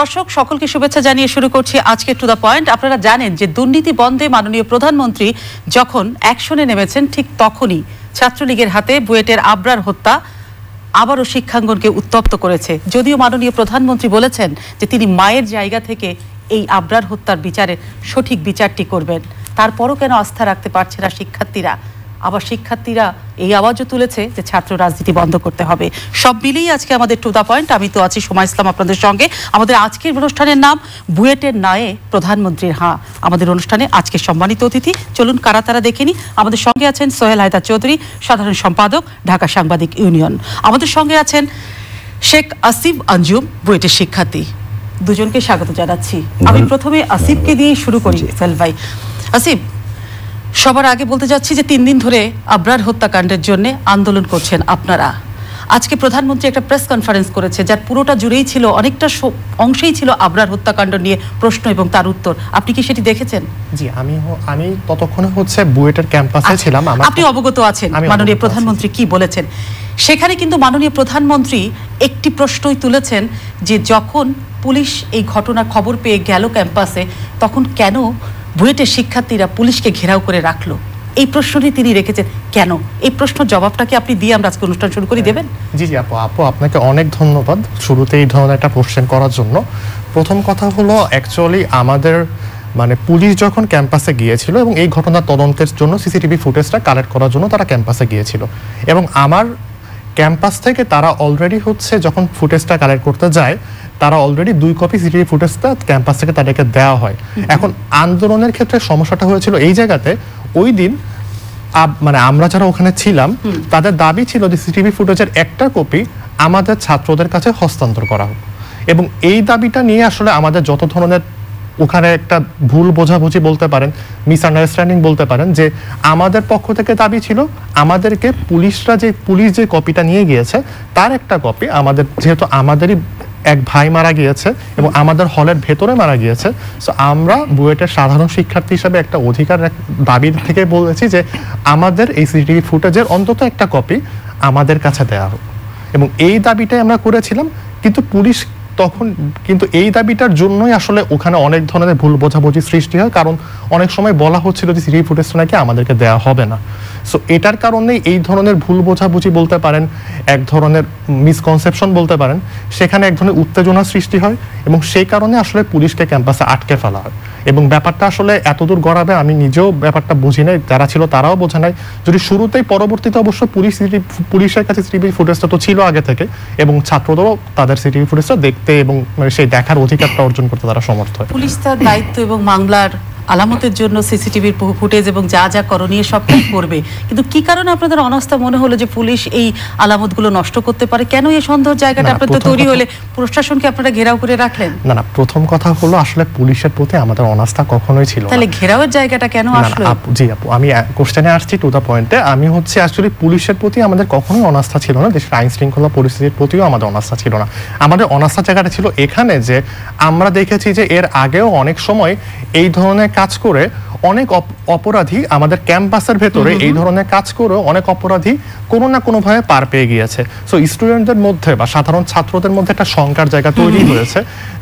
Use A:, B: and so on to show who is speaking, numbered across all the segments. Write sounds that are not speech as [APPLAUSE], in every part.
A: দর্শক সকলকে শুভেচ্ছা জানিয়ে শুরু করছি আজকে টু দ্য পয়েন্ট আপনারা জানেন যে দুর্নীতি বন্ধে মাননীয় প্রধানমন্ত্রী যখন অ্যাকশনে নেমেছেন ঠিক তখনই ছাত্রলীগের হাতে বুয়েটের আবরার হত্যা আবারও শিক্ষাঙ্গনকে উত্তপ্ত করেছে যদিও মাননীয় প্রধানমন্ত্রী বলেছেন যে তিনি মায়ের জায়গা থেকে এই আবরার হত্যার বিচারে সঠিক বিচারটি করবেন তারপরও কেন আস্থা রাখতে পারছে না শিক্ষার্থীরা আবার শিক্ষার্থীরা এই আওয়াজও তুলেছে যে ছাত্র রাজনীতি বন্ধ করতে হবে সব মিলিয়ে আজকে আমাদের টু দ্য পয়েন্ট আমি তো আছি সময় ইসলাম আপনাদের সঙ্গে আমাদের আজকের অনুষ্ঠানের নাম বুয়েটের নায়ে প্রধানমন্ত্রীর হাঁ আমাদের অনুষ্ঠানে আজকে সম্মানিত অতিথি চলুন কারা তারা নি আমাদের সঙ্গে আছেন সোহেল হায়দার চৌধুরী সাধারণ সম্পাদক ঢাকা সাংবাদিক ইউনিয়ন আমাদের সঙ্গে আছেন শেখ আসিফ আঞ্জুম বুয়েটের শিক্ষার্থী দুজনকে স্বাগত জানাচ্ছি আমি প্রথমে আসিফকে দিয়ে শুরু করি সেল ভাই আসিফ সবার আগে বলতে যাচ্ছি যে তিন দিন ধরে আব্রার হত্যাকাণ্ডের জন্য আন্দোলন করছেন আপনারা আজকে প্রধানমন্ত্রী একটা প্রেস কনফারেন্স করেছে যার পুরোটা জুড়েই ছিল অনেকটা অংশেই ছিল আব্রার হত্যাকাণ্ড নিয়ে প্রশ্ন এবং তার উত্তর আপনি কি সেটি দেখেছেন জি আমি আমি ততক্ষণে হচ্ছে বুয়েটের ক্যাম্পাসে আচ্ছা, ছিলাম আপনি অবগত আছেন মাননীয় প্রধানমন্ত্রী কি বলেছেন সেখানে কিন্তু মাননীয় প্রধানমন্ত্রী একটি প্রশ্নই তুলেছেন যে যখন পুলিশ এই ঘটনা খবর পেয়ে গেল ক্যাম্পাসে তখন কেন বুয়েটের শিক্ষার্থীরা পুলিশকে ঘেরাও করে রাখলো এই প্রশ্নটি তিনি রেখেছেন কেন এই প্রশ্ন
B: জবাবটাকে আপনি দিয়ে আমরা আজকে অনুষ্ঠান শুরু করে দেবেন হ্যাঁ। জি জি আপু আপু আপনাকে অনেক ধন্যবাদ শুরুতে এই ধরনের একটা কোশ্চেন করার জন্য প্রথম কথা হলো অ্যাকচুয়ালি আমাদের মানে পুলিশ যখন ক্যাম্পাসে গিয়েছিল এবং এই ঘটনা তদন্তের জন্য সিসিটিভি ফুটেজটা কালেক্ট করার জন্য তারা ক্যাম্পাসে গিয়েছিল এবং আমার ক্যাম্পাস থেকে তারা অলরেডি হচ্ছে যখন ফুটেজটা কালেক্ট করতে যায় তারা অলরেডি দুই কপি সিটিভি ফুটেজটা ক্যাম্পাস থেকে তাদেরকে দেওয়া হয় এখন আন্দোলনের ক্ষেত্রে সমস্যাটা হয়েছিল এই জায়গাতে ওই দিন মানে আমরা যারা ওখানে ছিলাম তাদের দাবি ছিল যে সিটিভি ফুটেজের একটা কপি আমাদের ছাত্রদের কাছে হস্তান্তর করা হোক এবং এই দাবিটা নিয়ে আসলে আমাদের যত ধরনের ওখানে একটা ভুল বোঝাবুঝি বলতে পারেন মিস আন্ডারস্ট্যান্ডিং বলতে পারেন যে আমাদের পক্ষ থেকে দাবি ছিল আমাদেরকে পুলিশরা যে পুলিশ যে কপিটা নিয়ে গিয়েছে তার একটা কপি আমাদের যেহেতু আমাদেরই এক ভাই মারা গিয়েছে এবং আমাদের হলের ভেতরে মারা গিয়েছে সো আমরা বুয়েটের সাধারণ শিক্ষার্থী হিসাবে একটা অধিকার দাবির থেকে বলেছি যে আমাদের এই সিসিটিভি ফুটেজের অন্তত একটা কপি আমাদের কাছে দেওয়া হোক এবং এই দাবিটাই আমরা করেছিলাম কিন্তু পুলিশ তখন কিন্তু এই দাবিটার জন্যই আসলে ওখানে অনেক ধরনের ভুল বোঝাবুঝি সৃষ্টি হয় কারণ অনেক সময় বলা হচ্ছিল যে সিটি ফুটেজটা নাকি আমাদেরকে দেওয়া হবে না সো এটার কারণে এই ধরনের ভুল বোঝাবুঝি বলতে পারেন এক ধরনের মিসকনসেপশন বলতে পারেন সেখানে এক ধরনের উত্তেজনা সৃষ্টি হয় এবং সেই কারণে আসলে পুলিশকে ক্যাম্পাসে আটকে ফেলা হয় এবং ব্যাপারটা আসলে এতদূর গড়াবে আমি নিজেও ব্যাপারটা বুঝি নাই যারা ছিল তারাও বোঝে নাই যদি শুরুতেই পরবর্তীতে অবশ্য পুলিশ পুলিশের কাছে সিটিভি ফুটেজটা তো ছিল আগে থেকে এবং ছাত্রদেরও তাদের সিটিভি ফুটেজটা দেখতে এবং মানে সেই দেখার অধিকারটা অর্জন করতে তারা সমর্থ হয়
A: পুলিশ তার দায়িত্ব এবং মামলার আলামতের জন্য সিসিটিভির ফুটেজ এবং যা যা করণীয় সব করবে কিন্তু কি কারণে আপনাদের অনাস্থা মনে হলো যে পুলিশ এই আলামতগুলো নষ্ট করতে পারে কেন এই সন্দেহ জায়গাটা আপনাদের তৈরি হলে প্রশাসনকে আপনারা ঘেরাও করে রাখলেন
B: না না প্রথম কথা হলো আসলে পুলিশের প্রতি আমাদের অনাস্থা কখনোই ছিল তাহলে
A: ঘেরাওয়ের জায়গাটা কেন আসলো
B: জি আপু আমি কোশ্চেনে আসছি টু দা পয়েন্টে আমি হচ্ছে অ্যাকচুয়ালি পুলিশের প্রতি আমাদের কখনোই অনাস্থা ছিল না দেশের আইন শৃঙ্খলা পরিস্থিতির প্রতিও আমাদের অনাস্থা ছিল না আমাদের অনাস্থা জায়গাটা ছিল এখানে যে আমরা দেখেছি যে এর আগেও অনেক সময় এই ধরনের কাজ করে অনেক অপরাধী আমাদের ক্যাম্পাসের ভেতরে এই ধরনের কাজ করেও অনেক অপরাধী কোনো না কোনোভাবে পার পেয়ে গিয়েছে সো স্টুডেন্টদের মধ্যে বা সাধারণ ছাত্রদের মধ্যে একটা শঙ্কার জায়গা তৈরি হয়েছে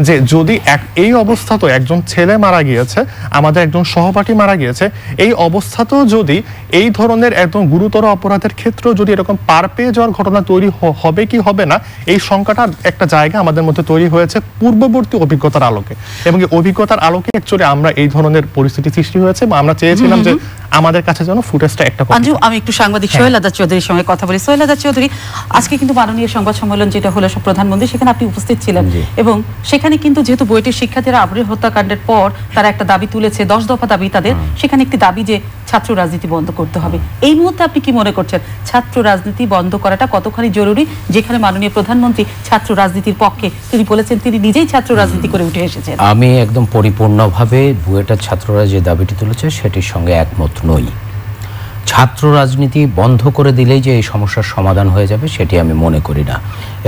B: যে যদি এক এই অবস্থা তো একজন ছেলে মারা গিয়েছে আমাদের একজন সহপাঠী মারা গিয়েছে এই অবস্থাতেও যদি এই ধরনের একদম গুরুতর অপরাধের ক্ষেত্রেও যদি এরকম পার পেয়ে যাওয়ার ঘটনা তৈরি হবে কি হবে না এই শঙ্কাটা একটা জায়গা আমাদের মধ্যে তৈরি হয়েছে পূর্ববর্তী অভিজ্ঞতার আলোকে এবং অভিজ্ঞতার আলোকে অ্যাকচুয়ালি আমরা এই ধরনের পরিস্থিতি সৃষ্টি হয়েছে বা আমরা চেয়েছিলাম যে আমাদের কাছে যেন ফুটেজটা একটা আঞ্জু
A: আমি একটু সাংবাদিক হ্যাঁ। সোহেলাদা চৌধুরীর সঙ্গে কথা বলি সোহেলাদা চৌধুরী আজকে কিন্তু মাননীয় সংবাদ সম্মেলন যেটা হলো প্রধানমন্ত্রী সেখানে আপনি উপস্থিত ছিলেন এবং সেখানে কিন্তু যেহেতু বইটির শিক্ষার্থীরা আবরে হত্যাকাণ্ডের পর তারা একটা দাবি তুলেছে দশ দফা দাবি তাদের সেখানে একটি দাবি যে ছাত্র রাজনীতি বন্ধ করতে হবে এই মুহূর্তে আপনি কি মনে করছেন ছাত্র রাজনীতি বন্ধ করাটা কতখানি জরুরি যেখানে মাননীয় প্রধানমন্ত্রী ছাত্র রাজনীতির পক্ষে তিনি বলেছেন তিনি নিজেই ছাত্র রাজনীতি করে উঠে এসেছেন
C: আমি একদম পরিপূর্ণভাবে বুয়েটা ছাত্ররা যে দাবিটি তুলেছে সেটির সঙ্গে একমত নই ছাত্র রাজনীতি বন্ধ করে দিলেই যে এই সমস্যার সমাধান হয়ে যাবে সেটি আমি মনে করি না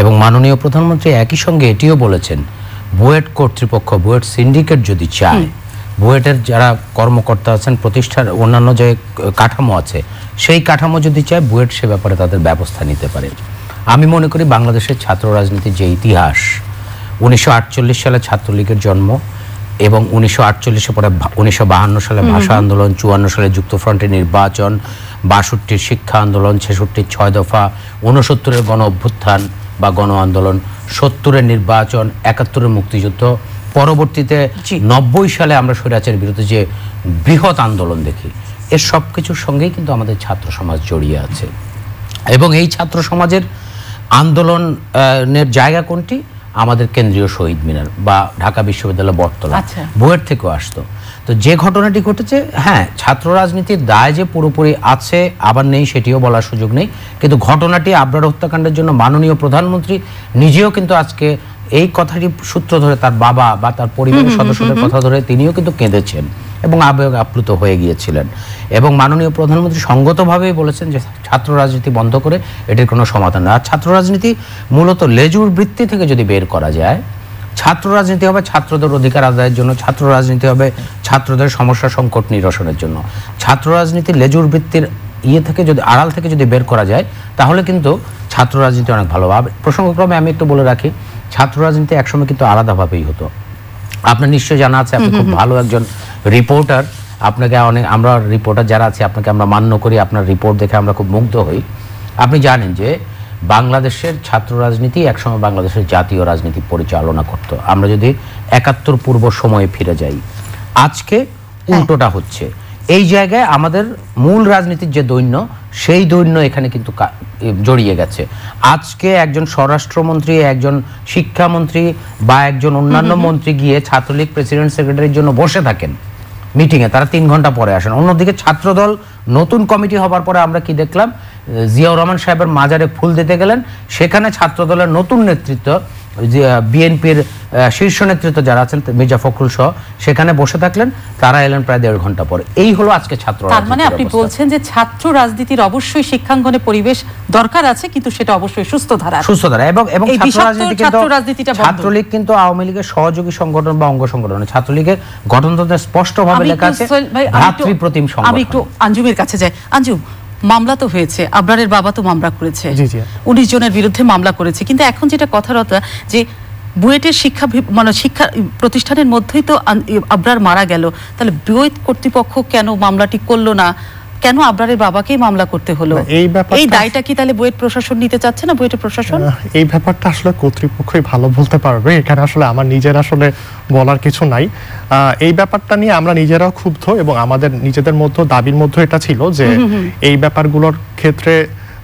C: এবং মাননীয় প্রধানমন্ত্রী একই সঙ্গে এটিও বলেছেন বুয়েট কর্তৃপক্ষ বুয়েট সিন্ডিকেট যদি চায় বুয়েটের যারা কর্মকর্তা আছেন প্রতিষ্ঠার অন্যান্য যে কাঠামো আছে সেই কাঠামো যদি চায় বুয়েট সে ব্যাপারে তাদের ব্যবস্থা নিতে পারে আমি মনে করি বাংলাদেশের ছাত্র রাজনীতির যে ইতিহাস উনিশশো সালে ছাত্রলীগের জন্ম এবং উনিশশো আটচল্লিশে পরে উনিশশো সালে ভাষা আন্দোলন চুয়ান্ন সালে যুক্তফ্রন্টের নির্বাচন বাষট্টির শিক্ষা আন্দোলন ছেষট্টির ছয় দফা ঊনসত্তরের গণ অভ্যুত্থান বা গণ আন্দোলন সত্তরের নির্বাচন একাত্তরের মুক্তিযুদ্ধ পরবর্তীতে নব্বই সালে আমরা স্বৈরাচার বিরুদ্ধে যে বৃহৎ আন্দোলন দেখি এর সব কিছুর সঙ্গেই কিন্তু আমাদের ছাত্র সমাজ জড়িয়ে আছে এবং এই ছাত্র সমাজের আন্দোলনের জায়গা কোনটি আমাদের কেন্দ্রীয় শহীদ মিনার বা ঢাকা বিশ্ববিদ্যালয় বটতলা বইয়ের আচ্ছা। থেকেও আসতো তো যে ঘটনাটি ঘটেছে হ্যাঁ ছাত্র রাজনীতির দায় যে পুরোপুরি আছে আবার নেই সেটিও বলার সুযোগ নেই কিন্তু ঘটনাটি আবরার হত্যাকাণ্ডের জন্য মাননীয় প্রধানমন্ত্রী নিজেও কিন্তু আজকে এই কথাটি সূত্র ধরে তার বাবা বা তার পরিবারের সদস্যদের কথা ধরে তিনিও কিন্তু কেঁদেছেন এবং আবেগ আপ্লুত হয়ে গিয়েছিলেন এবং মাননীয় প্রধানমন্ত্রী সঙ্গতভাবেই বলেছেন যে ছাত্র রাজনীতি বন্ধ করে এটির কোনো সমাধান না ছাত্র রাজনীতি মূলত লেজুর বৃত্তি থেকে যদি বের করা যায় ছাত্র রাজনীতি হবে ছাত্রদের অধিকার আদায়ের জন্য ছাত্র রাজনীতি হবে ছাত্রদের সমস্যা সংকট নিরসনের জন্য ছাত্র রাজনীতি লেজুর বৃত্তির ইয়ে থেকে যদি আড়াল থেকে যদি বের করা যায় তাহলে কিন্তু ছাত্র রাজনীতি অনেক ভালো হবে প্রসঙ্গক্রমে আমি একটু বলে রাখি ছাত্র রাজনীতি একসময় কিন্তু আলাদাভাবেই হতো আপনার নিশ্চয়ই জানা আছে আপনি খুব ভালো একজন রিপোর্টার আপনাকে অনেক আমরা রিপোর্টার যারা আছে আপনাকে আমরা মান্য করি আপনার রিপোর্ট দেখে আমরা খুব মুগ্ধ হই আপনি জানেন যে বাংলাদেশের ছাত্র রাজনীতি একসময় বাংলাদেশের জাতীয় রাজনীতি পরিচালনা করত আমরা যদি একাত্তর পূর্ব সময়ে ফিরে যাই আজকে হ্যাঁ। উল্টোটা হচ্ছে এই জায়গায় আমাদের মূল রাজনীতির যে দৈন্য সেই দৈন্য এখানে কিন্তু জড়িয়ে গেছে আজকে একজন স্বরাষ্ট্রমন্ত্রী একজন শিক্ষামন্ত্রী বা একজন অন্যান্য মন্ত্রী গিয়ে ছাত্রলীগ প্রেসিডেন্ট সেক্রেটারির জন্য বসে থাকেন মিটিংয়ে তারা তিন ঘন্টা পরে আসেন অন্যদিকে ছাত্রদল নতুন কমিটি হবার পরে আমরা কি দেখলাম জিয়াউর রহমান সাহেবের মাজারে ফুল দিতে গেলেন সেখানে ছাত্রদলের নতুন নেতৃত্ব যে বিএনপির শীর্ষ নেতৃত্ব যারা আছেন মির্জা ফখরুল সহ সেখানে বসে থাকলেন তারা এলেন প্রায় দেড় ঘন্টা পরে এই হলো আজকে ছাত্র তার মানে আপনি বলছেন
A: যে ছাত্র রাজনীতির অবশ্যই শিক্ষাঙ্গনে পরিবেশ দরকার আছে কিন্তু সেটা অবশ্যই সুস্থ ধারা সুস্থ ধারা এবং এবং ছাত্র রাজনীতি কিন্তু ছাত্রলীগ
C: কিন্তু আওয়ামী লীগের সহযোগী সংগঠন বা অঙ্গ সংগঠন ছাত্রলীগের গঠনতন্ত্রে স্পষ্টভাবে লেখা আছে ভ্রাতৃপ্রতিম সংগঠন আমি
A: একটু আঞ্জুমের কাছে যাই আঞ্জুম মামলা তো হয়েছে আবরারের বাবা তো মামলা করেছে উনিশ জনের বিরুদ্ধে মামলা করেছে কিন্তু এখন যেটা কথারতা যে বুয়েটের শিক্ষা মানে শিক্ষা প্রতিষ্ঠানের মধ্যেই তো আবরার মারা গেল তাহলে বুয়েট কর্তৃপক্ষ কেন মামলাটি করলো না কেন আবরারের বাবাকে মামলা করতে হলো এই ব্যাপারে এই দায়টা কি তাহলে বুয়েট প্রশাসন নিতে চাচ্ছে না বুয়েটের প্রশাসন
B: এই ব্যাপারটা আসলে কর্তৃপক্ষই ভালো বলতে পারবে এখানে আসলে আমার নিজের আসলে বলার কিছু নাই এই ব্যাপারটা নিয়ে আমরা নিজেরাও ক্ষুব্ধ এবং আমাদের নিজেদের মধ্যে দাবির মধ্যে এটা ছিল যে এই ব্যাপারগুলোর ক্ষেত্রে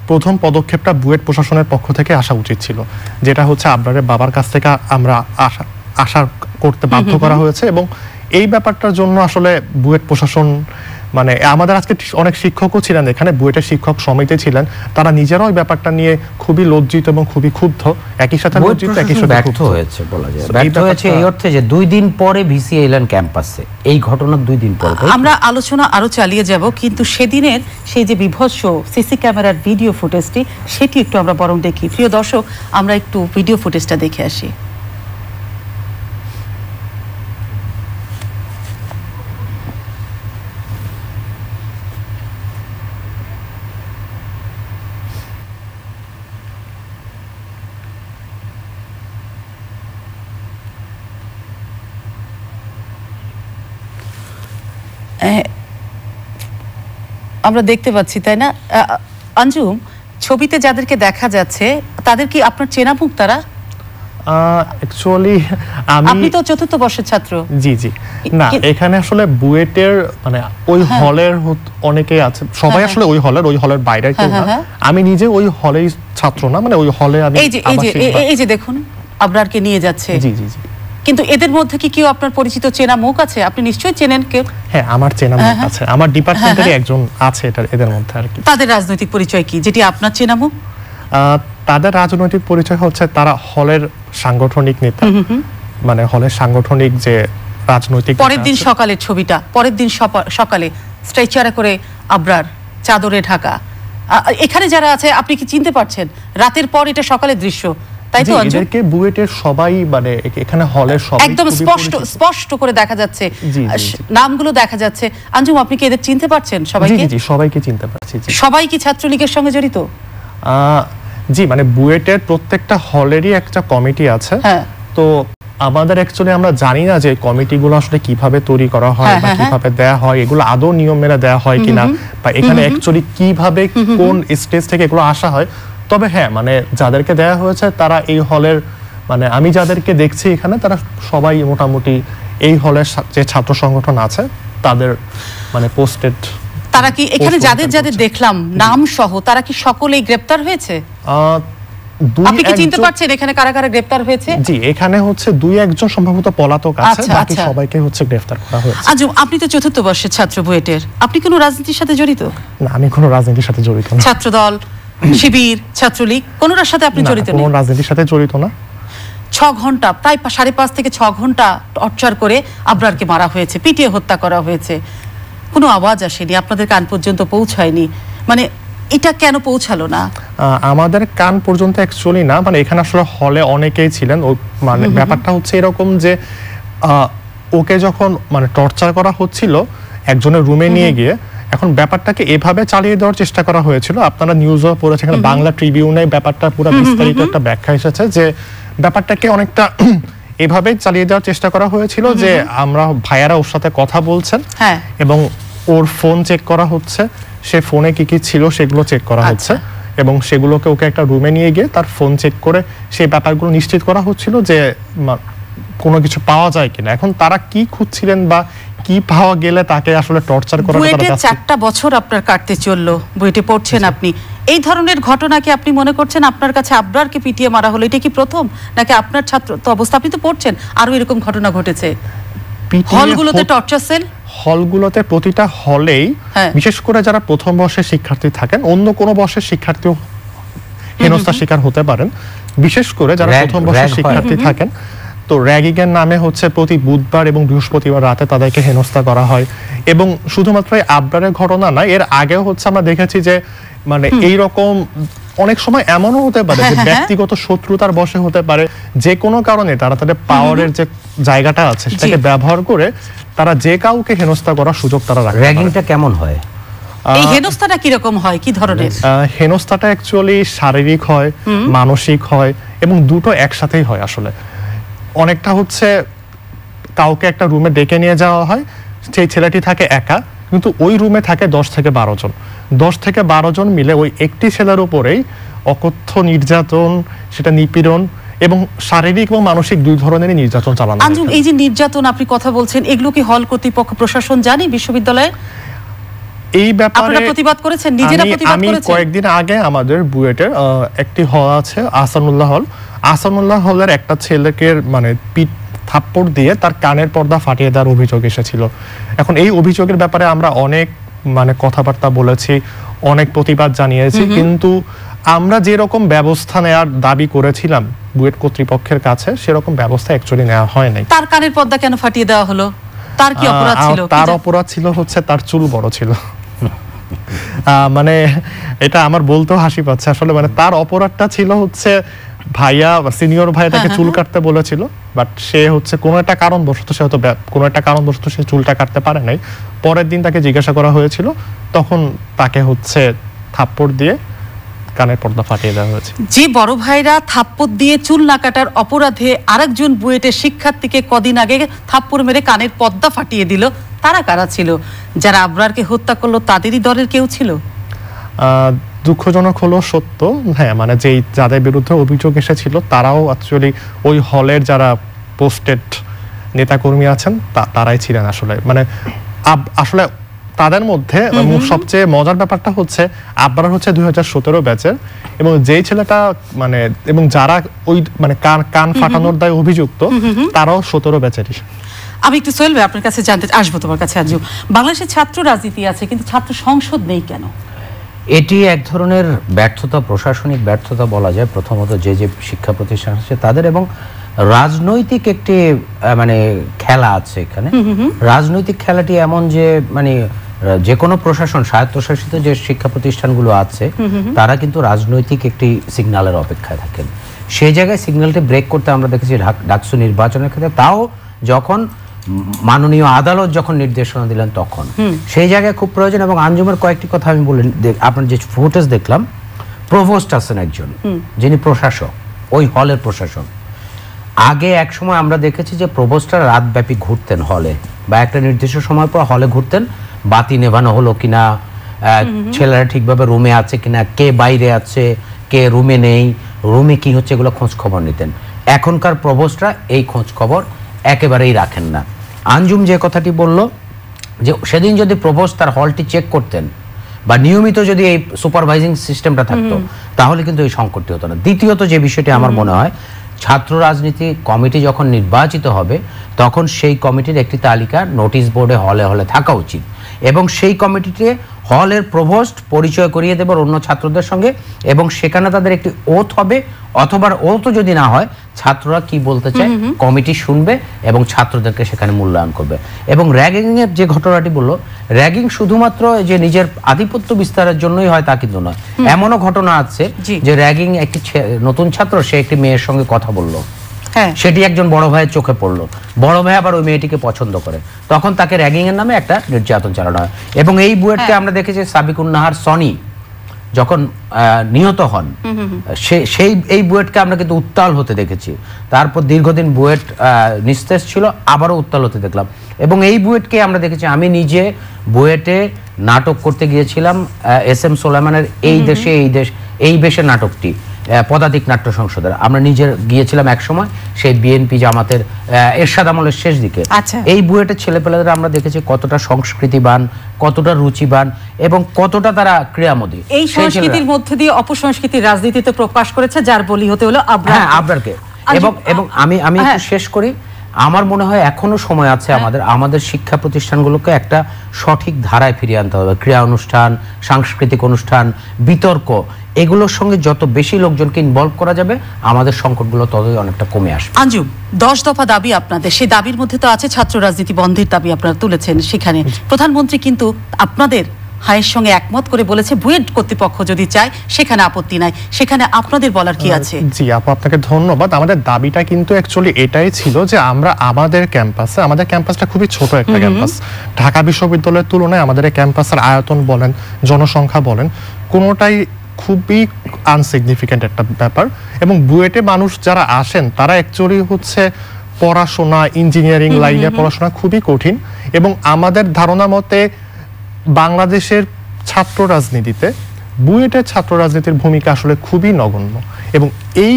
B: প্রথম পদক্ষেপটা বুয়েট প্রশাসনের পক্ষ থেকে আসা উচিত ছিল যেটা হচ্ছে আবরারের বাবার কাছ থেকে আমরা আসা আশা করতে বাধ্য করা হয়েছে এবং এই ব্যাপারটার জন্য আসলে বুয়েট প্রশাসন মানে আমাদের আজকে অনেক শিক্ষকও ছিলেন এখানে বুয়েটা শিক্ষক সমিতি ছিলেন তারা নিজেরাও ব্যাপারটা নিয়ে খুবই লজ্জিত এবং খুবই ক্ষুব্ধ একই সাথে লজ্জিত একই সাথে ব্যর্থ
C: হয়েছে বলা যায় ব্যর্থ হয়েছে এই অর্থে
B: যে দুই দিন পরে ভিসি এলেন ক্যাম্পাসে এই ঘটনার দুই দিন পর
A: আমরা আলোচনা আরো চালিয়ে যাব কিন্তু সেদিনের সেই যে বিভৎস সিসি ক্যামেরার ভিডিও ফুটেজটি সেটি একটু আমরা বরং দেখি প্রিয় দর্শক আমরা একটু ভিডিও ফুটেজটা দেখে আসি আমরা দেখতে পাচ্ছি তাই না আঞ্জুম ছবিতে যাদেরকে দেখা যাচ্ছে তাদের কি আপনার চেনা মুখ তারা
B: অ্যাকচুয়ালি আমি আপনি তো চতুর্থ বর্ষের ছাত্র জি জি না এখানে আসলে বুয়েটের মানে ওই হ্যাঁ। হলের অনেকেই আছে সবাই হ্যাঁ, আসলে হ্যাঁ। ওই হলের ওই হলের বাইরে কেউ না আমি নিজে ওই হলেই ছাত্র না মানে ওই হলে আমি এই যে এই যে এই যে
A: দেখুন আবরারকে নিয়ে
B: যাচ্ছে জি জি জি
A: কিন্তু এদের মধ্যে কি কেউ আপনার পরিচিত চেনা মুখ আছে আপনি নিশ্চয়ই চেনেন কেউ
B: হ্যাঁ আমার চেনা মুখ হ্যাঁ, হ্যাঁ। আছে আমার ডিপার্টমেন্টেরই হ্যাঁ, একজন আছে এটা এদের মধ্যে আর কি
A: তাদের রাজনৈতিক পরিচয় কি যেটি আপনার
B: চেনা মুখ তাদের রাজনৈতিক পরিচয় হচ্ছে তারা হলের সাংগঠনিক নেতা মানে হলের সাংগঠনিক যে রাজনৈতিক পরের দিন
A: সকালের ছবিটা পরের দিন সকালে স্ট্রেচারে করে আবরার চাদরে ঢাকা এখানে যারা আছে আপনি কি চিনতে পারছেন রাতের পর এটা সকালের দৃশ্য তাই তো এদেরকে
B: বুয়েটের সবাই মানে এখানে হলের সবাই একদম স্পষ্ট
A: স্পষ্ট করে দেখা যাচ্ছে নামগুলো দেখা যাচ্ছে আঞ্জুম আপনি কি এদের চিনতে পারছেন সবাইকে
B: জি সবাইকে চিনতে পারছি
A: সবাই কি সঙ্গে জড়িত
B: জি মানে বুয়েটের প্রত্যেকটা হলেরই একটা কমিটি আছে হ্যাঁ। তো আমাদের অ্যাকচুয়ালি আমরা জানি না যে কমিটিগুলো আসলে কিভাবে তৈরি করা হয় হ্যাঁ, বা হ্যাঁ, কিভাবে দেয়া হয় এগুলো আদৌ নিয়ম মেনে দেয়া হয় কিনা বা এখানে অ্যাকচুয়ালি কিভাবে কোন স্টেজ থেকে এগুলো আসা হয় তবে হ্যাঁ মানে যাদেরকে দেয়া হয়েছে তারা এই হলের মানে আমি যাদেরকে দেখছি এখানে তারা সবাই মোটামুটি এই হলের যে ছাত্র সংগঠন আছে তাদের মানে পোস্টেড
A: তারা কি এখানে যাদের যাদের দেখলাম নাম সহ তারা কি সকলেই গ্রেপ্তার হয়েছে আপনি কি চিনতে পারছেন এখানে কারা কারা গ্রেপ্তার হয়েছে জি
B: এখানে হচ্ছে দুই একজন সম্ভবত পলাতক আছে আচ্ছা, বাকি আচ্ছা। সবাইকে হচ্ছে গ্রেপ্তার করা হয়েছে
A: আজম আপনি তো চতুর্থ বর্ষের ছাত্র বুয়েটের আপনি কোনো রাজনীতির সাথে জড়িত
B: না আমি কোনো রাজনীতির সাথে জড়িত না
A: দল [CLEARS THROAT] শিবির ছাত্রলীগ কোনোটার সাথে আপনি জড়িত নেই
B: রাজনীতির সাথে জড়িত না
A: ছ ঘন্টা প্রায় সাড়ে পাঁচ থেকে ছ ঘন্টা টর্চার করে আবরারকে মারা হয়েছে পিটিয়ে হত্যা করা হয়েছে কোনো আওয়াজ আসেনি আপনাদের কান পর্যন্ত পৌঁছায়নি মানে এটা কেন পৌঁছালো না
B: আমাদের কান পর্যন্ত অ্যাকচুয়ালি না মানে এখানে আসলে হলে অনেকেই ছিলেন ও মানে ব্যাপারটা হচ্ছে এরকম যে ওকে যখন মানে টর্চার করা হচ্ছিল একজনের রুমে নিয়ে গিয়ে এখন ব্যাপারটাকে এভাবে চালিয়ে দেওয়ার চেষ্টা করা হয়েছিল আপনারা নিউজও পড়েছেন বাংলা ট্রিবিউনে ব্যাপারটা পুরো বিস্তারিত একটা ব্যাখ্যা এসেছে যে ব্যাপারটাকে অনেকটা [CLEARS THROAT] এভাবে চালিয়ে দেওয়ার চেষ্টা করা হয়েছিল যে আমরা ভাইয়ারা ওর সাথে কথা বলছেন হ্যাঁ। এবং ওর ফোন চেক করা হচ্ছে সে ফোনে কি কি ছিল সেগুলো চেক করা আচ্ছা। হচ্ছে এবং সেগুলোকে ওকে একটা রুমে নিয়ে গিয়ে তার ফোন চেক করে সেই ব্যাপারগুলো নিশ্চিত করা হচ্ছিল যে কোনো কিছু পাওয়া যায় কিনা এখন তারা কি খুঁজছিলেন বা কি পাওয়া গেলে তাকে আসলে টর্চার করা বইটি চারটা
A: বছর আপনার কাটতে চলল বইটি পড়ছেন আচ্ছা। আপনি এই ধরনের ঘটনা কি আপনি মনে করছেন আপনার কাছে আবরারকে পিটিয়ে মারা হলো এটা কি প্রথম নাকি আপনার ছাত্র তো অবস্থা আপনি তো পড়ছেন আরও এরকম ঘটনা ঘটেছে
B: হলগুলোতে টর্চার সেল হলগুলোতে প্রতিটা হলেই হ্যাঁ। বিশেষ করে যারা প্রথম বর্ষের শিক্ষার্থী থাকেন অন্য কোন বর্ষের শিক্ষার্থীও হেনস্থার শিকার হতে পারেন বিশেষ করে যারা প্রথম বর্ষের শিক্ষার্থী থাকেন তো র্যাগিংয়ের নামে হচ্ছে প্রতি বুধবার এবং বৃহস্পতিবার রাতে তাদেরকে হেনস্থা করা হয় এবং শুধুমাত্র এই আবরারের ঘটনা না এর আগেও হচ্ছে আমরা দেখেছি যে মানে এই রকম অনেক সময় এমনও হতে পারে হ্যাঁ, যে হ্যাঁ, হ্যাঁ। ব্যক্তিগত শত্রুতার বসে হতে পারে যে কোনো কারণে তারা তাদের পাওয়ারের যে জায়গাটা আছে সেটাকে ব্যবহার করে তারা যে কাউকে হেনস্থা করার সুযোগ তারা রাখে র্যাগিংটা কেমন হয় এই
A: হেনস্থাটা কি রকম হয় কি ধরনের
B: হেনস্থাটা অ্যাকচুয়ালি শারীরিক হয় মানসিক হয় এবং দুটো একসাথেই হয় আসলে অনেকটা হচ্ছে কাউকে একটা রুমে ডেকে নিয়ে যাওয়া হয় সেই ছেলেটি থাকে একা কিন্তু ওই রুমে থাকে দশ থেকে বারো জন দশ থেকে বারো জন মিলে ওই একটি ছেলের উপরেই অকথ্য নির্যাতন সেটা নিপীড়ন এবং শারীরিক এবং মানসিক দুই ধরনের নির্যাতন চালানো আঞ্জুম
A: এই যে নির্যাতন আপনি কথা বলছেন এগুলো কি হল কর্তৃপক্ষ প্রশাসন জানে বিশ্ববিদ্যালয়ে
B: এই ব্যাপারে প্রতিবাদ করেছেন নিজেরা প্রতিবাদ করেছেন আমি কয়েকদিন আগে আমাদের বুয়েটের একটি হল আছে আসানুল্লাহ হল আসামুল্লাহ হলের একটা ছেলেকে মানে পিট থাপ্পড় দিয়ে তার কানের পর্দা ফাটিয়ে দেওয়ার অভিযোগ এসেছিল এখন এই অভিযোগের ব্যাপারে আমরা অনেক মানে কথাবার্তা বলেছি অনেক প্রতিবাদ জানিয়েছি কিন্তু আমরা যে রকম ব্যবস্থা নেওয়ার দাবি করেছিলাম বুয়েট কর্তৃপক্ষের কাছে সেরকম ব্যবস্থা অ্যাকচুয়ালি নেওয়া হয় নাই
A: তার কানের পর্দা কেন ফাটিয়ে দেওয়া হলো তার কি অপরাধ ছিল তার
B: অপরাধ ছিল হচ্ছে তার চুল বড় ছিল মানে এটা আমার বলতেও হাসি পাচ্ছে আসলে মানে তার অপরাধটা ছিল হচ্ছে ভাইয়া বা সিনিয়র ভাই তাকে হ্যাঁ, চুল হ্যাঁ। কাটতে বলেছিল বাট সে হচ্ছে কোনো একটা কারণবশত সে হয়তো কোনো একটা কারণবশত সে চুলটা কাটতে পারে নাই পরের দিন তাকে জিজ্ঞাসা করা হয়েছিল তখন তাকে হচ্ছে থাপ্পড় দিয়ে কানের পর্দা ফাটিয়ে দেওয়া হয়েছে
A: যে বড় ভাইরা থাপ্পড় দিয়ে চুল না কাটার অপরাধে আরেকজন বুয়েটের শিক্ষার্থীকে কদিন আগে থাপ্পড় মেরে কানের পর্দা ফাটিয়ে দিল তারা কারা ছিল যারা আবরারকে হত্যা করলো তাদেরই দলের কেউ ছিল
B: দুঃখজনক হলো সত্য হ্যাঁ মানে যেই যাদের বিরুদ্ধে অভিযোগ এসেছিল তারাও অ্যাকচুয়ালি ওই হলের যারা পোস্টেড নেতাকর্মী আছেন তারাই ছিলেন আসলে মানে আসলে তাদের মধ্যে সবচেয়ে মজার ব্যাপারটা হচ্ছে আব্বার হচ্ছে দুই হাজার সতেরো ব্যাচের এবং যেই ছেলেটা মানে এবং যারা ওই মানে কান কান ফাটানোর দায় অভিযুক্ত তারাও সতেরো ব্যাচেরই
A: আমি একটু সোহেল আপনার কাছে জানতে আসবো তোমার কাছে আজও বাংলাদেশের ছাত্র রাজনীতি আছে কিন্তু ছাত্র সংসদ নেই কেন
C: এটি এক ধরনের ব্যর্থতা প্রশাসনিক ব্যর্থতা বলা যায় প্রথমত যে যে শিক্ষা প্রতিষ্ঠান আছে তাদের এবং রাজনৈতিক একটি মানে খেলা আছে এখানে রাজনৈতিক খেলাটি এমন যে মানে যে কোনো প্রশাসন স্বায়ত্তশাসিত যে শিক্ষা প্রতিষ্ঠানগুলো আছে তারা কিন্তু রাজনৈতিক একটি সিগন্যালের অপেক্ষায় থাকেন সেই জায়গায় সিগন্যালটি ব্রেক করতে আমরা দেখেছি ডাকসু নির্বাচনের ক্ষেত্রে তাও যখন মাননীয় আদালত যখন নির্দেশনা দিলেন তখন সেই জায়গায় খুব প্রয়োজন এবং আঞ্জুমের কয়েকটি কথা আমি বলে আপনার যে ফুটেজ দেখলাম প্রভোস্ট আছেন একজন যিনি প্রশাসক ওই হলের প্রশাসক আগে এক সময় আমরা দেখেছি যে রাত রাতব্যাপী ঘুরতেন হলে বা একটা নির্দিষ্ট সময় পর হলে ঘুরতেন বাতি নেভানো হলো কিনা ছেলেরা ঠিকভাবে রুমে আছে কিনা কে বাইরে আছে কে রুমে নেই রুমে কি হচ্ছে এগুলো খোঁজ খবর নিতেন এখনকার প্রভোস্টরা এই খোঁজ খবর একেবারেই রাখেন না আঞ্জুম যে কথাটি বলল যে সেদিন যদি প্রভোস তার হলটি চেক করতেন বা নিয়মিত যদি এই সুপারভাইজিং সিস্টেমটা থাকতো তাহলে কিন্তু এই সংকটটি হতো না দ্বিতীয়ত যে বিষয়টি আমার মনে হয় ছাত্র রাজনীতি কমিটি যখন নির্বাচিত হবে তখন সেই কমিটির একটি তালিকা নোটিশ বোর্ডে হলে হলে থাকা উচিত এবং সেই কমিটিতে হলের প্রভোস্ট পরিচয় করিয়ে দেবার অন্য ছাত্রদের সঙ্গে এবং সেখানে তাদের একটি ওথ হবে অথবা ওথ যদি না হয় ছাত্ররা কি বলতে চায় কমিটি শুনবে এবং ছাত্রদেরকে সেখানে মূল্যায়ন করবে এবং র্যাগিং এর যে ঘটনাটি বললো র্যাগিং শুধুমাত্র যে নিজের আধিপত্য বিস্তারের জন্যই হয় তা কিন্তু নয় এমনও ঘটনা আছে যে র্যাগিং একটি নতুন ছাত্র সে একটি মেয়ের সঙ্গে কথা বললো হ্যাঁ। সেটি একজন বড় ভাইয়ের চোখে পড়লো বড় ভাই আবার ওই মেয়েটিকে পছন্দ করে তখন তাকে র্যাগিং এর নামে একটা নির্যাতন চালানো হয় এবং এই বুয়েটকে হ্যাঁ। আমরা দেখেছি সাবিকুন্নাহার সনি যখন নিহত হন সেই এই বুয়েটকে আমরা কিন্তু উত্তাল হতে দেখেছি তারপর দীর্ঘদিন বুয়েট নিস্তেজ ছিল আবারও উত্তাল হতে দেখলাম এবং এই বুয়েটকে আমরা দেখেছি আমি নিজে বুয়েটে নাটক করতে গিয়েছিলাম এস এম সোলেমানের এই দেশে এই দেশ এই বেশে নাটকটি পদাতিক নাট্য সংসদের আমরা নিজের গিয়েছিলাম এক সময় সেই বিএনপি জামাতের এরশাদ আমলের শেষ দিকে আচ্ছা। এই বুয়েটের ছেলেপেলাদের আমরা দেখেছি কতটা সংস্কৃতিবান কতটা রুচিবান এবং কতটা তারা ক্রিয়ামোদী এই সংস্কৃতির
A: মধ্য দিয়ে অপসংস্কৃতির রাজনীতিতে প্রকাশ করেছে যার বলি হতে হলো আবরারকে হ্যাঁ, এবং এবং আমি আমি হ্যাঁ। শেষ
C: করি আমার মনে হয় এখনো সময় আছে হ্যাঁ। আমাদের আমাদের শিক্ষা প্রতিষ্ঠানগুলোকে একটা সঠিক ধারায় ফিরিয়ে আনতে হবে ক্রিয়া অনুষ্ঠান সাংস্কৃতিক অনুষ্ঠান বিতর্ক এগুলোর সঙ্গে যত বেশি লোকজনকে ইনভলভ করা যাবে আমাদের সংকটগুলো ততই অনেকটা কমে আসবে
A: আঞ্জু দশ দফা দাবি আপনাদের সেই দাবির মধ্যে তো আছে ছাত্র রাজনীতি বন্ধের দাবি আপনারা তুলেছেন সেখানে প্রধানমন্ত্রী কিন্তু আপনাদের হায়ের সঙ্গে একমত করে বলেছে বুয়েট কর্তৃপক্ষ যদি চায় সেখানে আপত্তি নাই
B: সেখানে আপনাদের বলার কি আছে জি আপু আপনাকে ধন্যবাদ আমাদের দাবিটা কিন্তু অ্যাকচুয়ালি এটাই ছিল যে আমরা আমাদের ক্যাম্পাসে আমাদের ক্যাম্পাসটা খুবই ছোট একটা ক্যাম্পাস ঢাকা বিশ্ববিদ্যালয়ের তুলনায় আমাদের ক্যাম্পাসের আয়তন বলেন জনসংখ্যা বলেন কোনোটাই খুবই আনসিগনিফিক্যান্ট একটা ব্যাপার এবং বুয়েটে মানুষ যারা আসেন তারা অ্যাকচুয়ালি হচ্ছে পড়াশোনা ইঞ্জিনিয়ারিং লাইনে পড়াশোনা খুবই কঠিন এবং আমাদের ধারণা মতে বাংলাদেশের ছাত্র রাজনীতিতে বুয়েটের ছাত্র রাজনীতির ভূমিকা আসলে খুবই নগণ্য এবং এই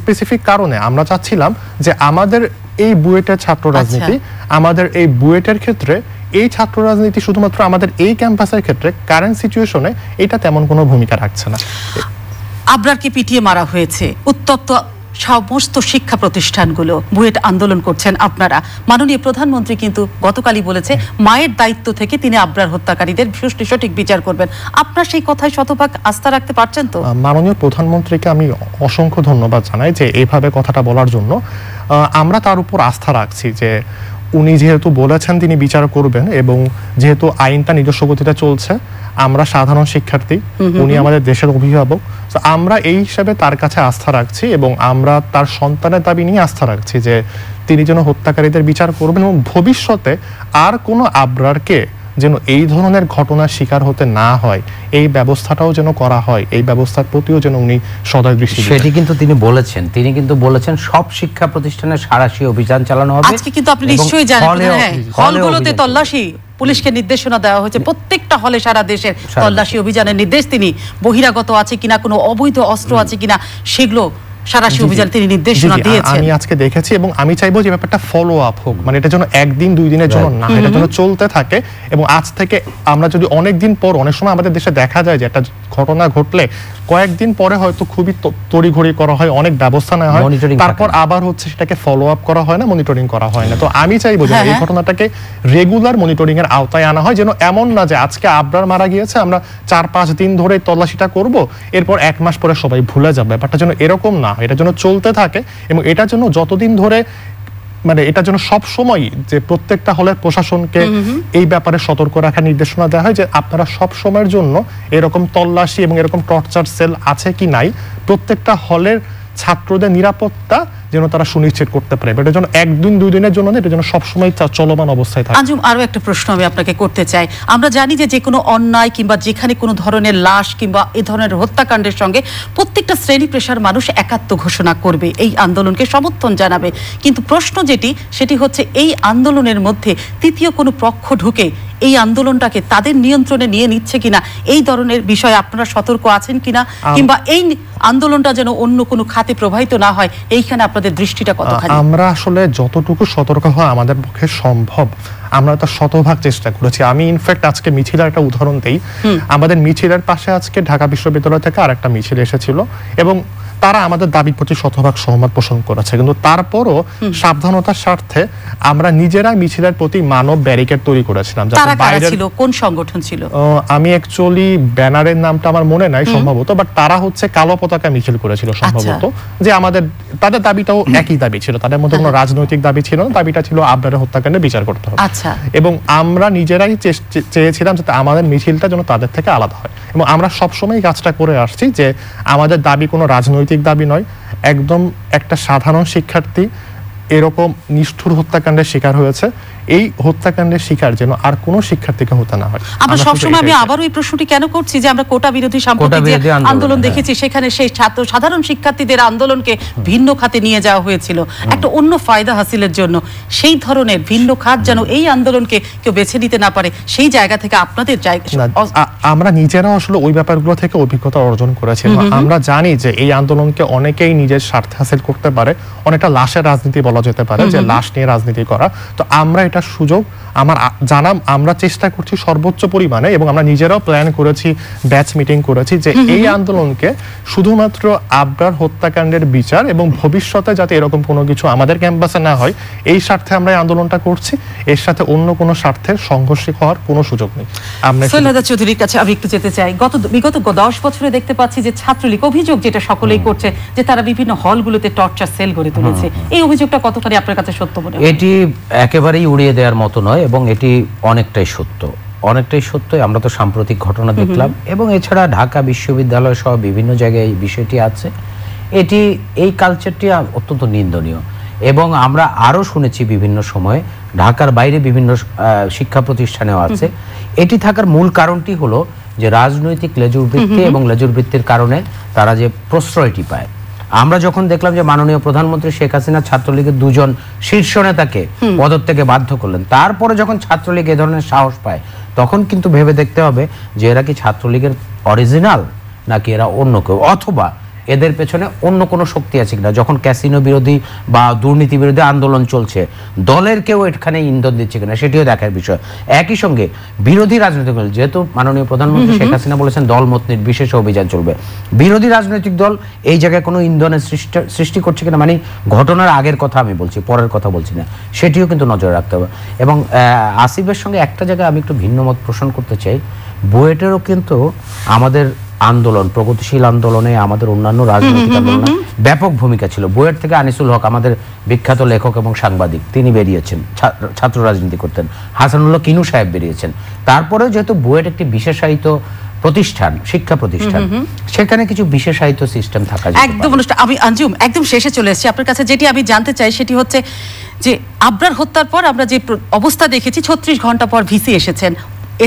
B: স্পেসিফিক কারণে আমরা চাচ্ছিলাম যে আমাদের এই বুয়েটের ছাত্র আচ্ছা। রাজনীতি আমাদের এই বুয়েটের ক্ষেত্রে এই ছাত্র রাজনীতি শুধুমাত্র আমাদের এই ক্যাম্পাসের ক্ষেত্রে কারেন্ট সিচুয়েশনে এটা তেমন কোনো ভূমিকা রাখছে না
A: আবরারকে পিটিয়ে মারা হয়েছে উত্তপ্ত সমস্ত শিক্ষা প্রতিষ্ঠানগুলো বুয়েট আন্দোলন করছেন আপনারা মাননীয় প্রধানমন্ত্রী কিন্তু গতকালই বলেছে মায়ের দায়িত্ব থেকে তিনি আবরার হত্যাকারীদের সুষ্ঠু সঠিক বিচার করবেন আপনার সেই কথায় শতভাগ আস্থা রাখতে পারছেন তো
B: মাননীয় প্রধানমন্ত্রীকে আমি অসংখ্য ধন্যবাদ জানাই যে এইভাবে কথাটা বলার জন্য আমরা তার উপর আস্থা রাখছি যে উনি যেহেতু বলেছেন তিনি বিচার করবেন এবং যেহেতু আইনটা নিজস্ব গতিতে চলছে আমরা সাধারণ শিক্ষার্থী উনি আমাদের দেশের অভিভাবক তো আমরা এই হিসাবে তার কাছে আস্থা রাখছি এবং আমরা তার সন্তানের দাবি নিয়ে আস্থা রাখছি যে তিনি যেন হত্যাকারীদের বিচার করবেন এবং ভবিষ্যতে আর কোনো আবরারকে যেন এই ধরনের ঘটনার শিকার হতে না হয় এই ব্যবস্থাটাও যেন করা হয় এই ব্যবস্থার প্রতিও যেন উনি সদয় দৃষ্টি সেটি কিন্তু তিনি বলেছেন তিনি কিন্তু বলেছেন সব শিক্ষা প্রতিষ্ঠানে সারাশি অভিযান
C: চালানো হবে আজকে কিন্তু আপনি নিশ্চয়ই জানেন হ্যাঁ, হলগুলোতে
A: তল্লাশি পুলিশকে নির্দেশনা দেওয়া হয়েছে প্রত্যেকটা হলে সারা দেশের তল্লাশি অভিযানের নির্দেশ তিনি বহিরাগত আছে কিনা কোনো অবৈধ অস্ত্র আছে কিনা সেগুলো সারাশি অভিযান তিনি নির্দেশনা দিয়েছেন আমি
B: আজকে দেখেছি এবং আমি চাইবো যে ব্যাপারটা ফলো আপ হোক মানে এটা যেন একদিন দুই দিনের জন্য না এটা যেন চলতে থাকে এবং আজ থেকে আমরা যদি অনেক দিন পর অনেক সময় আমাদের দেশে দেখা যায় যে একটা ঘটনা ঘটলে কয়েকদিন পরে হয়তো খুবই তড়িঘড়ি করা হয় অনেক ব্যবস্থা নেওয়া হয় তারপর আবার হচ্ছে সেটাকে ফলো আপ করা হয় না মনিটরিং করা হয় না তো আমি চাইবো যে হ্যাঁ, এই হ্যাঁ। ঘটনাটাকে রেগুলার মনিটরিং এর আওতায় আনা হয় যেন এমন না যে আজকে আবরার মারা গিয়েছে আমরা চার পাঁচ দিন ধরে তল্লাশিটা করব এরপর এক মাস পরে সবাই ভুলে যাবে ব্যাপারটা যেন এরকম না হয় এটা যেন চলতে থাকে এবং এটার জন্য যতদিন ধরে মানে এটা যেন সব সময় যে প্রত্যেকটা হলের প্রশাসনকে এই ব্যাপারে সতর্ক রাখার নির্দেশনা দেওয়া হয় যে আপনারা সব সময়ের জন্য এরকম তল্লাশি এবং এরকম টর্চার সেল আছে কি নাই প্রত্যেকটা হলের ছাত্রদের নিরাপত্তা যেন তারা সুনিশ্চিত করতে পারে এটা জন্য একদিন দুই দিনের জন্য না এটা যেন সবসময় চলমান অবস্থায় থাকে
A: আজম আরও একটা প্রশ্ন আমি আপনাকে করতে চাই আমরা জানি যে যে কোনো অন্যায় কিংবা যেখানে কোনো ধরনের লাশ কিংবা এ ধরনের হত্যাকাণ্ডের সঙ্গে প্রত্যেকটা শ্রেণী পেশার মানুষ একাত্ম ঘোষণা করবে এই আন্দোলনকে সমর্থন জানাবে কিন্তু প্রশ্ন যেটি সেটি হচ্ছে এই আন্দোলনের মধ্যে তৃতীয় কোনো পক্ষ ঢুকে এই আন্দোলনটাকে তাদের নিয়ন্ত্রণে নিয়ে নিচ্ছে কিনা এই ধরনের বিষয়ে আপনারা সতর্ক আছেন কিনা কিংবা এই আন্দোলনটা যেন অন্য কোনো খাতে প্রবাহিত না হয় এইখানে আপনাদের দৃষ্টিটা কত
B: আমরা আসলে যতটুকু সতর্ক হওয়া আমাদের পক্ষে সম্ভব আমরা তার শতভাগ চেষ্টা করেছি আমি ইনফ্যাক্ট আজকে মিছিলার একটা উদাহরণ দিই আমাদের মিছিলার পাশে আজকে ঢাকা বিশ্ববিদ্যালয় থেকে আরেকটা মিছিল এসেছিল এবং তারা আমাদের দাবির প্রতি শতভাগ সহমত পোষণ করেছে কিন্তু তারপরও সাবধানতার স্বার্থে আমরা নিজেরা মিছিলের প্রতি মানব ব্যারিকেড তৈরি করেছিলাম যাতে বাইরে ছিল কোন সংগঠন ছিল আমি অ্যাকচুয়ালি ব্যানারের নামটা আমার মনে নাই সম্ভবত বাট তারা হচ্ছে কালো পতাকা মিছিল করেছিল আচ্ছা। সম্ভবত যে আমাদের তাদের দাবিটাও একই দাবি ছিল তাদের মধ্যে কোনো হ্যাঁ। রাজনৈতিক দাবি ছিল না দাবিটা ছিল আপনারা হত্যাকাণ্ডে বিচার করতে হবে আচ্ছা। এবং আমরা নিজেরাই চেয়েছিলাম যাতে আমাদের মিছিলটা যেন তাদের থেকে আলাদা হয় এবং আমরা সবসময় কাজটা করে আসছি যে আমাদের দাবি কোনো রাজনৈতিক রাজনৈতিক দাবি নয় একদম একটা সাধারণ শিক্ষার্থী এরকম নিষ্ঠুর হত্যাকাণ্ডের শিকার হয়েছে এই হত্যাকাণ্ডের শিকার যেন আর কোন শিক্ষার্থীকে হত্যা না হয় আমরা সবসময় আমি আবারও
A: এই প্রশ্নটি কেন করছি যে আমরা কোটা বিরোধী সাম্প্রতিক আন্দোলন হ্যাঁ। দেখেছি সেখানে সেই ছাত্র সাধারণ শিক্ষার্থীদের আন্দোলনকে ভিন্ন খাতে নিয়ে যাওয়া হয়েছিল একটা অন্য ফায়দা হাসিলের জন্য সেই ধরনের ভিন্ন খাত যেন এই আন্দোলনকে কেউ বেছে নিতে না পারে সেই জায়গা থেকে আপনাদের
B: আমরা নিজেরা আসলে ওই ব্যাপারগুলো থেকে অভিজ্ঞতা অর্জন করেছি আমরা জানি যে এই আন্দোলনকে অনেকেই নিজের স্বার্থে হাসিল করতে পারে অনেকটা লাশের রাজনীতি বলা যেতে পারে যে লাশ নিয়ে রাজনীতি করা তো আমরা এটা একটা সুযোগ আমার জানা আমরা চেষ্টা করছি সর্বোচ্চ পরিমাণে এবং আমরা নিজেরাও প্ল্যান করেছি ব্যাচ মিটিং করেছি যে এই আন্দোলনকে শুধুমাত্র আবরার হত্যাকাণ্ডের বিচার এবং ভবিষ্যতে যাতে এরকম কোনো কিছু আমাদের ক্যাম্পাসে না হয় এই স্বার্থে আমরা এই আন্দোলনটা করছি এর সাথে অন্য কোনো স্বার্থের সংঘর্ষিক হওয়ার কোনো সুযোগ নেই আমরা
A: চৌধুরীর কাছে আমি একটু যেতে চাই গত বিগত দশ বছরে দেখতে পাচ্ছি যে ছাত্রলীগ অভিযোগ যেটা সকলেই করছে যে তারা বিভিন্ন হলগুলোতে টর্চার সেল গড়ে তুলেছে এই অভিযোগটা কতখানি আপনার কাছে সত্য বলে এটি
C: একেবারেই উড়ে উড়িয়ে দেওয়ার মতো নয় এবং এটি অনেকটাই সত্য অনেকটাই সত্য আমরা তো সাম্প্রতিক ঘটনা দেখলাম এবং এছাড়া ঢাকা বিশ্ববিদ্যালয় সহ বিভিন্ন জায়গায় এই বিষয়টি আছে এটি এই কালচারটি অত্যন্ত নিন্দনীয় এবং আমরা আরও শুনেছি বিভিন্ন সময়ে ঢাকার বাইরে বিভিন্ন শিক্ষা প্রতিষ্ঠানেও আছে এটি থাকার মূল কারণটি হলো যে রাজনৈতিক লেজুরবৃত্তি এবং লেজুরবৃত্তির কারণে তারা যে প্রশ্রয়টি পায় আমরা যখন দেখলাম যে মাননীয় প্রধানমন্ত্রী শেখ হাসিনা ছাত্রলীগের দুজন শীর্ষ নেতাকে পদত্যাগে বাধ্য করলেন তারপরে যখন ছাত্রলীগ এ ধরনের সাহস পায় তখন কিন্তু ভেবে দেখতে হবে যে এরা কি ছাত্রলীগের অরিজিনাল নাকি এরা অন্য কেউ অথবা এদের পেছনে অন্য কোনো শক্তি আছে কিনা যখন ক্যাসিনো বিরোধী বা দুর্নীতি বিরোধী আন্দোলন চলছে দলের কেউ এখানে ইন্ধন দিচ্ছে কিনা সেটিও দেখার বিষয় একই সঙ্গে বিরোধী রাজনৈতিক দল যেহেতু মাননীয় প্রধানমন্ত্রী শেখ হাসিনা বলেছেন দল মত নির্বিশেষে অভিযান চলবে বিরোধী রাজনৈতিক দল এই জায়গায় কোনো ইন্ধনের সৃষ্টি করছে কিনা মানে ঘটনার আগের কথা আমি বলছি পরের কথা বলছি না সেটিও কিন্তু নজরে রাখতে হবে এবং আসিফের সঙ্গে একটা জায়গায় আমি একটু ভিন্ন মত পোষণ করতে চাই বুয়েটেরও কিন্তু আমাদের আন্দোলন প্রগতিশীল আন্দোলনে আমাদের অন্যান্য রাজনৈতিক আন্দোলনে ব্যাপক ভূমিকা ছিল বুয়েট থেকে আনিসুল হক আমাদের বিখ্যাত লেখক এবং সাংবাদিক তিনি বেরিয়েছেন ছাত্র রাজনীতি করতেন হাসানুল্লাহ কিনু সাহেব বেরিয়েছেন তারপরে যেহেতু বুয়েট একটি বিশেষায়িত প্রতিষ্ঠান শিক্ষা প্রতিষ্ঠান সেখানে কিছু বিশেষায়িত সিস্টেম
A: থাকা একদম আমি আঞ্জুম একদম শেষে চলে এসেছি আপনার কাছে যেটি আমি জানতে চাই সেটি হচ্ছে যে আবরার হত্যার পর আমরা যে অবস্থা দেখেছি ছত্রিশ ঘন্টা পর ভিসি এসেছেন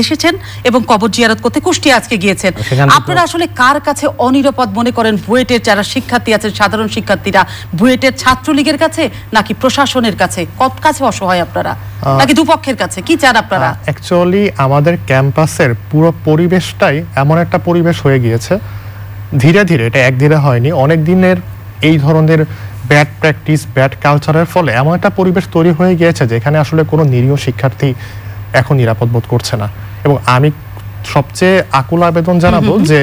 A: এসেছেন এবং কবর জিয়ারত করতে কুষ্টিয়া আজকে গিয়েছেন আপনারা আসলে কার কাছে অনিরাপদ মনে করেন বুয়েটের যারা শিক্ষার্থী আছেন সাধারণ শিক্ষার্থীরা বুয়েটের ছাত্রলীগের কাছে নাকি প্রশাসনের কাছে কত কাছে অসহায় আপনারা নাকি দুপক্ষের কাছে কি চান আপনারা
B: অ্যাকচুয়ালি আমাদের ক্যাম্পাসের পুরো পরিবেশটাই এমন একটা পরিবেশ হয়ে গিয়েছে ধীরে ধীরে এটা এক একদিনে হয়নি অনেক দিনের এই ধরনের ব্যাড প্র্যাকটিস ব্যাড কালচারের ফলে এমন একটা পরিবেশ তৈরি হয়ে গিয়েছে যেখানে আসলে কোনো নিরীহ শিক্ষার্থী এখন নিরাপদ বোধ করছে না এবং আমি সবচেয়ে আকুল আবেদন জানাবো যে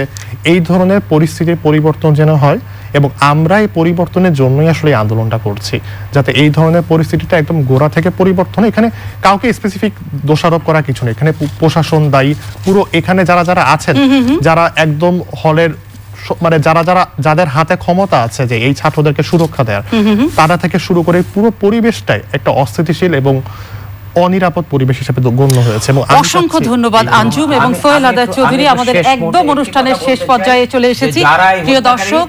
B: এই ধরনের পরিস্থিতির পরিবর্তন যেন হয় এবং আমরা এই পরিবর্তনের জন্যই আসলে আন্দোলনটা করছি যাতে এই ধরনের পরিস্থিতিটা একদম গোড়া থেকে পরিবর্তন এখানে কাউকে স্পেসিফিক দোষারোপ করা কিছু নেই এখানে প্রশাসন দায়ী পুরো এখানে যারা যারা আছেন যারা একদম হলের মানে যারা যারা যাদের হাতে ক্ষমতা আছে যে এই ছাত্রদেরকে সুরক্ষা দেওয়ার তারা থেকে শুরু করে পুরো পরিবেশটাই একটা অস্থিতিশীল এবং অনিরাপদ পরিবেশ হিসেবে গণ্য হয়েছে এবং অসংখ্য
A: ধন্যবাদ আঞ্জুম এবং সোহেল আদা চৌধুরী আমাদের একদম অনুষ্ঠানের শেষ পর্যায়ে চলে এসেছি প্রিয় দর্শক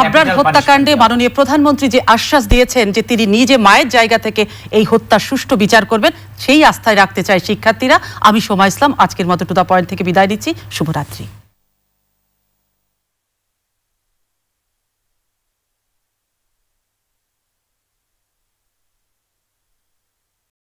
A: আবরার হত্যাকাণ্ডে মাননীয় প্রধানমন্ত্রী যে আশ্বাস দিয়েছেন যে তিনি নিজে মায়ের জায়গা থেকে এই হত্যার সুষ্ঠু বিচার করবেন সেই আস্থায় রাখতে চায় শিক্ষার্থীরা আমি সোমা ইসলাম আজকের মতো টু দা পয়েন্ট থেকে বিদায় দিচ্ছি শুভরাত্রি